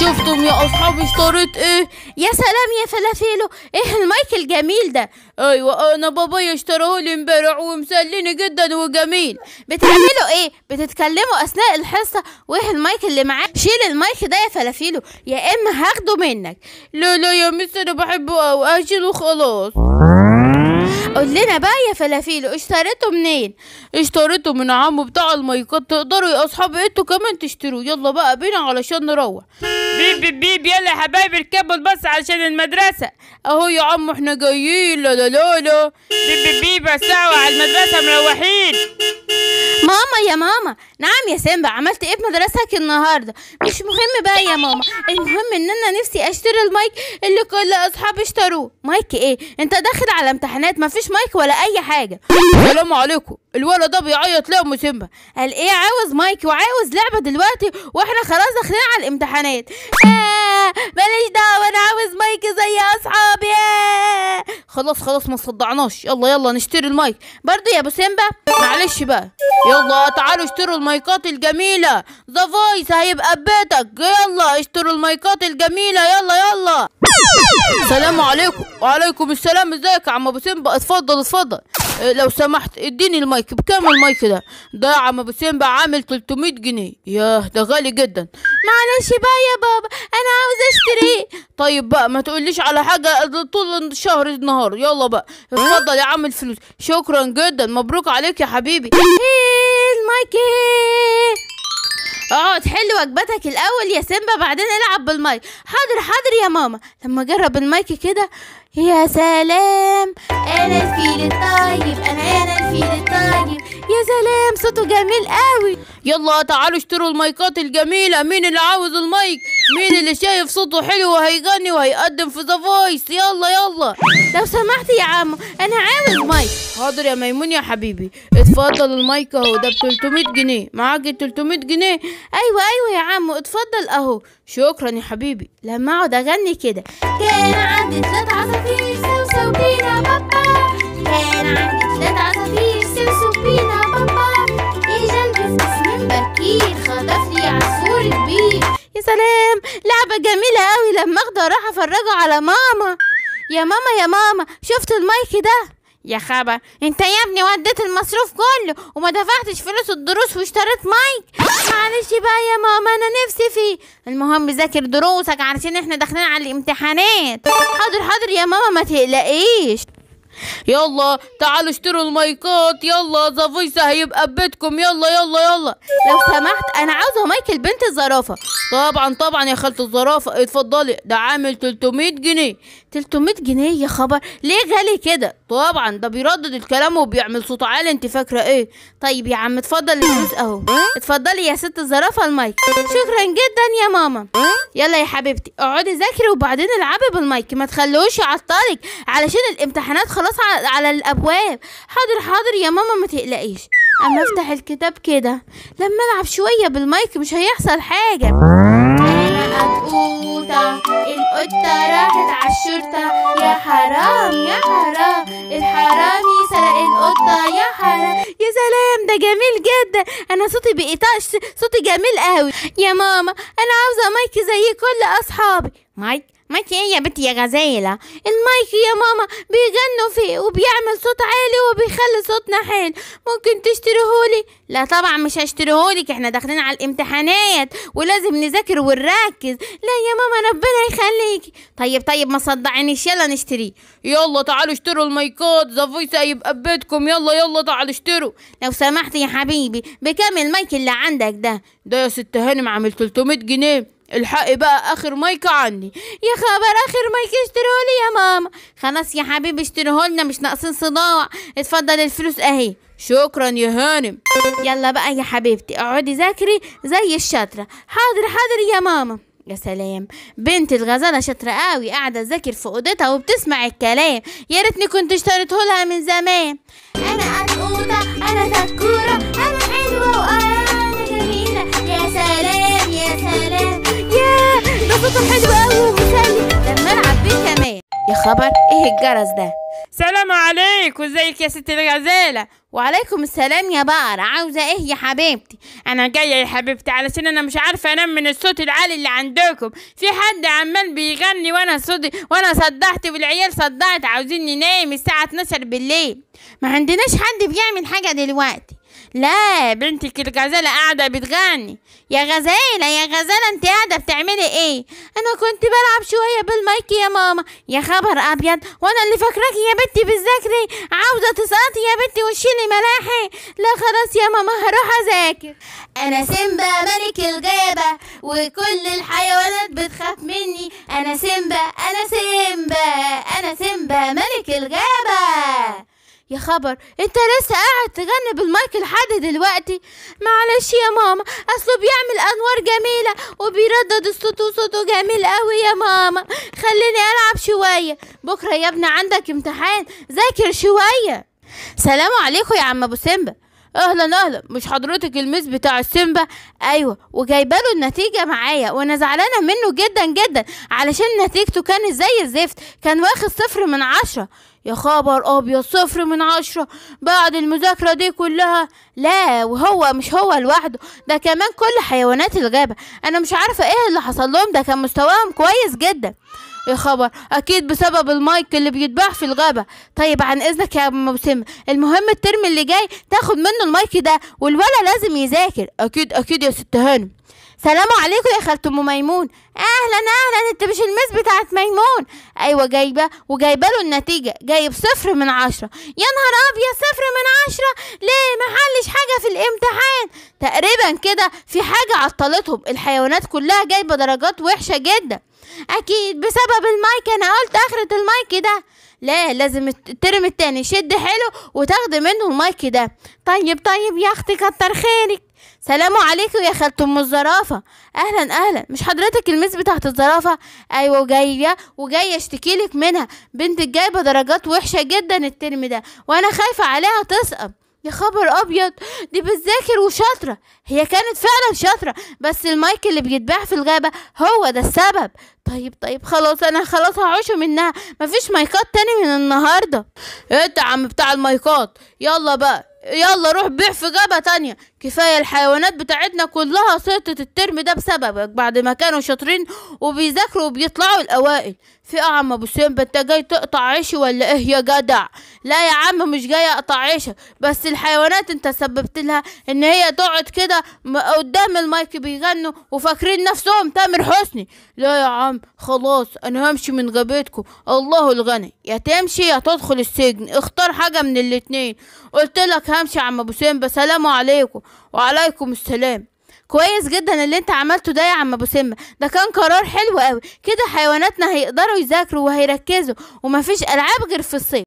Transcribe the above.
شفتم يا اصحابي اشتريت ايه يا سلام يا فلافيلو ايه المايك الجميل ده ايوه انا بابايا اشتراه لي امبارح ومسليني جدا وجميل بتعملوا ايه بتتكلموا اثناء الحصه وايه المايك اللي معاه شيل المايك ده يا فلافيلو يا اما هاخده منك لا لا يا مس انا بحبه او اشيله خلاص قول لنا بقى يا فلافيلو اشتريته منين اشتريته من عمو بتاع المايكات تقدروا يا اصحابي انتوا كمان تشتروا يلا بقى بينا علشان نروح بيب بيب بيب يلا يا حبايبي اركبوا الباص عشان المدرسة اهو يا عم احنا جايين لا لا لا لا بيب بيب بيب الساعة على المدرسة مروحين ماما يا ماما نعم يا سيمبا عملت ايه في مدرستك النهارده مش مهم بقى يا ماما المهم ان انا نفسي اشتري المايك اللي كل اصحابي اشتروه مايك ايه انت داخل على امتحانات مفيش مايك ولا اي حاجه السلام عليكم الولد ده بيعيط ليه يا ام سيمبا قال ايه عاوز مايكي وعاوز لعبه دلوقتي واحنا خلاص داخلين على الامتحانات ماليش دعوه انا عاوز مايكي زي اصحابي خلاص خلاص ما صدعناش يلا يلا نشتري المايك برضه يا ابو سيمبا معلش بقى يلا تعالوا اشتروا المايكات الجميله ذا فويس هيبقى بيتك يلا اشتروا المايكات الجميله يلا يلا السلام عليكم وعليكم السلام ازيك يا عم ابو سيمبا اتفضل اتفضل إيه، لو سمحت اديني المايك بكام المايك ده ده يا عم ابو سيم بقى عامل 300 جنيه ياه ده غالي جدا معلش بقى يا بابا انا عاوز اشتري طيب بقى ما تقوليش على حاجه طول الشهر النهار يلا بقى اتفضل يا عم الفلوس شكرا جدا مبروك عليك يا حبيبي ايه المايك ايه اقعد اه حل وجبتك الاول يا سيمبا بعدين العب بالمايك حاضر حاضر يا ماما لما جرب المايك كده يا سلام انا الفيل الطيب انا انا الفيل الطيب يا سلام صوته جميل قوي يلا تعالوا اشتروا المايكات الجميله مين اللي عاوز المايك مين اللي شايف صوته حلو وهيغني وهيقدم في ذا فويس يلا يلا لو سمحت يا عمو انا عاوز مايك حاضر يا ميمون يا حبيبي اتفضل المايك اهو ده ب 300 جنيه معاك 300 جنيه ايوه ايوه يا عمو اتفضل اهو شكرا يا حبيبي لما اقعد اغني كده كان عندي ثلاث عصافير سوسو بينا بابا كان عندي ثلاث عصافير سوسو بينا بابا ايه جنب في بكير خطف لي عصفور كبير سلام لعبة جميلة أوي لما اخده أروح أفرجه على ماما يا ماما يا ماما شفت المايك ده يا خبر انت يا ابني وديت المصروف كله وما دفعتش فلوس الدروس واشتريت مايك معلش بقى يا ماما انا نفسي فيه المهم ذاكر دروسك علشان احنا داخلين على الامتحانات حاضر حاضر يا ماما ما تقلقيش يلا تعالوا اشتروا المايكات يلا ذا هيبقى ببيتكم يلا يلا يلا لو سمحت انا عاوزه مايك البنت الزرافه طبعا طبعا يا خالة الزرافة اتفضلي ده عامل 300 جنيه 300 جنيه يا خبر ليه غالي كده طبعا ده بيردد الكلام وبيعمل صوت عالي انت فاكرة ايه طيب يا عم اتفضل الفلوس اهو اتفضلي يا ست الزرافة المايك شكرا جدا يا ماما يلا يا حبيبتي اقعدي ذاكري وبعدين العبي بالمايك ما تخليهوش يعطلك علشان الامتحانات خلاص خلاص على الابواب حاضر حاضر يا ماما ما تقلقيش اما افتح الكتاب كده لما العب شويه بالمايك مش هيحصل حاجه انا قطوطه القطه راحت على الشرطه يا حرام يا حرام الحرامي سرق القطه يا حرام يا سلام ده جميل جدا انا صوتي بإيطاش صوتي جميل قوي يا ماما انا عاوزه مايك زي كل اصحابي مايك مايكي ايه يا بنتي يا غزالة المايكي يا ماما بيغنوا فيه وبيعمل صوت عالي وبيخلي صوتنا حلو ممكن تشتريهولي لا طبعا مش هشتريهولك احنا داخلين على الامتحانات ولازم نذاكر ونركز لا يا ماما ربنا يخليكي طيب طيب ما صدعنيش يلا نشتريه يلا تعالوا اشتروا المايكات ذا فويس هيبقى ببيتكم يلا يلا تعالوا اشتروا لو سمحت يا حبيبي بكام المايك اللي عندك ده ده يا ست هانم عامل 300 جنيه الحقي بقى اخر مايكة عني يا خبر اخر مايكة اشتريهولي يا ماما خلاص يا حبيبي اشتريهولنا مش ناقصين صداع اتفضل الفلوس اهي شكرا يا هانم يلا بقى يا حبيبتي اقعدي ذاكري زي الشاطرة حاضر حاضر يا ماما يا سلام بنت الغزالة شاطرة قوي قاعدة تذاكر في أوضتها وبتسمع الكلام يا ريتني كنت اشتريته لها من زمان أنا قنقوطة أنا ذكورة أنا حلوة وأنا جميلة يا سلام يا سلام صوته حلو قوي ومسلي لما العب بيه كمان يا خبر ايه الجرس ده سلام عليك وازيك يا ست الغزاله وعليكم السلام يا بقرة عاوزة ايه يا حبيبتي انا جاية يا حبيبتي علشان انا مش عارفة انام من الصوت العالي اللي عندكم في حد عمال بيغني وانا صوتي وانا صدعت والعيال صدعت عاوزين ننام الساعة 12 بالليل ما عندناش حد بيعمل حاجة دلوقتي لا بنتي الغزالة قاعدة بتغني يا غزالة يا غزالة انت قاعدة بتعملي ايه انا كنت بلعب شوية بالمايك يا ماما يا خبر ابيض وانا اللي فاكراكي يا بنتي بتذاكري عاوزة تسقطي يا بنتي وتشيلي ملاحي لا خلاص يا ماما هروح اذاكر انا سيمبا ملك الغابة وكل الحيوانات بتخاف مني انا سيمبا انا سيمبا انا سيمبا ملك الغابة يا خبر انت لسه قاعد تغني بالمايك لحد دلوقتي معلش يا ماما اصله بيعمل انوار جميله وبيردد الصوت وصوته جميل قوي يا ماما خليني العب شويه بكره يا ابني عندك امتحان ذاكر شويه سلام عليكم يا عم ابو سيمبا اهلا اهلا مش حضرتك الميس بتاع السيمبا ايوه وجايبه له النتيجه معايا وانا زعلانه منه جدا جدا علشان نتيجته كانت زي الزفت كان واخد صفر من عشرة يا خبر ابيض صفر من عشرة بعد المذاكره دي كلها لا وهو مش هو لوحده ده كمان كل حيوانات الغابه انا مش عارفه ايه اللي حصل لهم ده كان مستواهم كويس جدا يا خبر اكيد بسبب المايك اللي بيتباع في الغابه طيب عن اذنك يا موسم المهم الترم اللي جاي تاخد منه المايك ده والولا لازم يذاكر اكيد اكيد يا ست هانم سلام عليكم يا خالة ام ميمون اهلا اهلا انت مش المس بتاعت ميمون ايوه جايبه وجايبه له النتيجه جايب صفر من عشرة يا نهار ابيض صفر من عشرة ليه ما حلش حاجه في الامتحان تقريبا كده في حاجه عطلتهم الحيوانات كلها جايبه درجات وحشه جدا اكيد بسبب المايك انا قلت اخرة المايك ده لا لازم الترم التاني شد حلو وتاخدي منه المايك ده طيب طيب يا اختي كتر خيرك سلام عليكم يا خالة ام الزرافة اهلا اهلا مش حضرتك المس بتاعت الزرافة ايوه جاية وجاية اشتكيلك منها بنتك جايبة درجات وحشة جدا الترم ده وانا خايفة عليها تسقط يا خبر ابيض دي بتذاكر وشاطره هي كانت فعلا شاطره بس المايك اللي بيتباع في الغابه هو ده السبب طيب طيب خلاص انا خلاص هعوشه منها مفيش مايكات تاني من النهارده ايه يا عم بتاع المايكات يلا بقى يلا روح بيع في غابه تانية كفاية الحيوانات بتاعتنا كلها سقطت الترم ده بسببك بعد ما كانوا شاطرين وبيذاكروا وبيطلعوا الأوائل في عم أبو سيمبا أنت جاي تقطع عيشي ولا إيه يا جدع لا يا عم مش جاي أقطع عيشك بس الحيوانات أنت سببت لها إن هي تقعد كده قدام المايك بيغنوا وفاكرين نفسهم تامر حسني لا يا عم خلاص أنا همشي من غابتكم الله الغني يا تمشي يا تدخل السجن اختار حاجة من الاتنين قلت لك همشي يا عم أبو سيمبا سلام عليكم وعليكم السلام كويس جدا اللي انت عملته ده يا عم ابو سمه ده كان قرار حلو قوي كده حيواناتنا هيقدروا يذاكروا وهيركزوا ومفيش العاب غير في الصيف